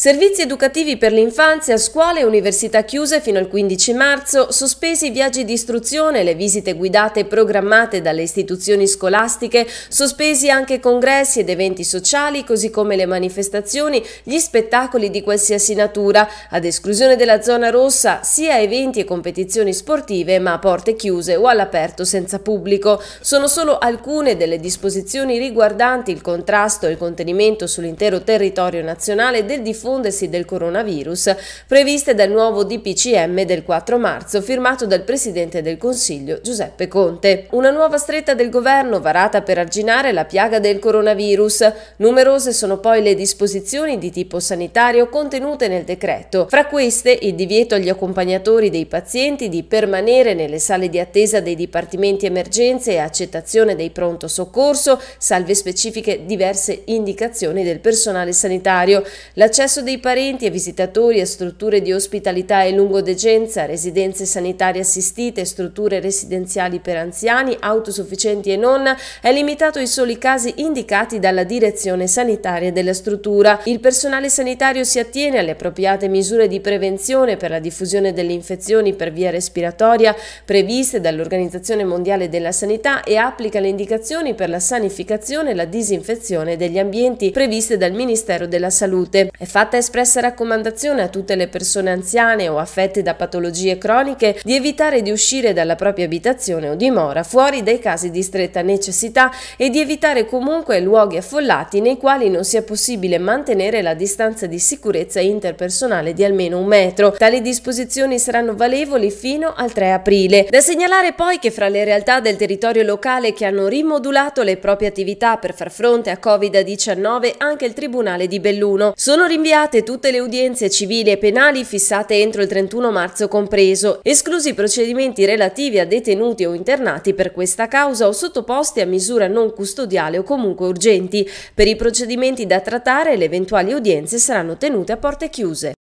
Servizi educativi per l'infanzia, scuole e università chiuse fino al 15 marzo, sospesi i viaggi di istruzione, le visite guidate e programmate dalle istituzioni scolastiche, sospesi anche congressi ed eventi sociali, così come le manifestazioni, gli spettacoli di qualsiasi natura, ad esclusione della zona rossa, sia eventi e competizioni sportive, ma a porte chiuse o all'aperto senza pubblico. Sono solo alcune delle disposizioni riguardanti il contrasto e il contenimento sull'intero territorio nazionale del diffuso diffondersi del coronavirus previste dal nuovo DPCM del 4 marzo firmato dal Presidente del Consiglio Giuseppe Conte. Una nuova stretta del governo varata per arginare la piaga del coronavirus. Numerose sono poi le disposizioni di tipo sanitario contenute nel decreto. Fra queste il divieto agli accompagnatori dei pazienti di permanere nelle sale di attesa dei dipartimenti emergenze e accettazione dei pronto soccorso, salve specifiche diverse indicazioni del personale sanitario, l'accesso L'ingresso dei parenti e visitatori a strutture di ospitalità e lungodegenza, residenze sanitarie assistite, strutture residenziali per anziani, autosufficienti e non, è limitato ai soli casi indicati dalla direzione sanitaria della struttura. Il personale sanitario si attiene alle appropriate misure di prevenzione per la diffusione delle infezioni per via respiratoria previste dall'Organizzazione Mondiale della Sanità e applica le indicazioni per la sanificazione e la disinfezione degli ambienti previste dal Ministero della Salute. È fatta espressa raccomandazione a tutte le persone anziane o affette da patologie croniche di evitare di uscire dalla propria abitazione o dimora fuori dai casi di stretta necessità e di evitare comunque luoghi affollati nei quali non sia possibile mantenere la distanza di sicurezza interpersonale di almeno un metro. Tali disposizioni saranno valevoli fino al 3 aprile. Da segnalare poi che fra le realtà del territorio locale che hanno rimodulato le proprie attività per far fronte a Covid-19 anche il Tribunale di Belluno sono rinviati Cambiate tutte le udienze civili e penali fissate entro il 31 marzo compreso, esclusi i procedimenti relativi a detenuti o internati per questa causa o sottoposti a misura non custodiale o comunque urgenti. Per i procedimenti da trattare le eventuali udienze saranno tenute a porte chiuse.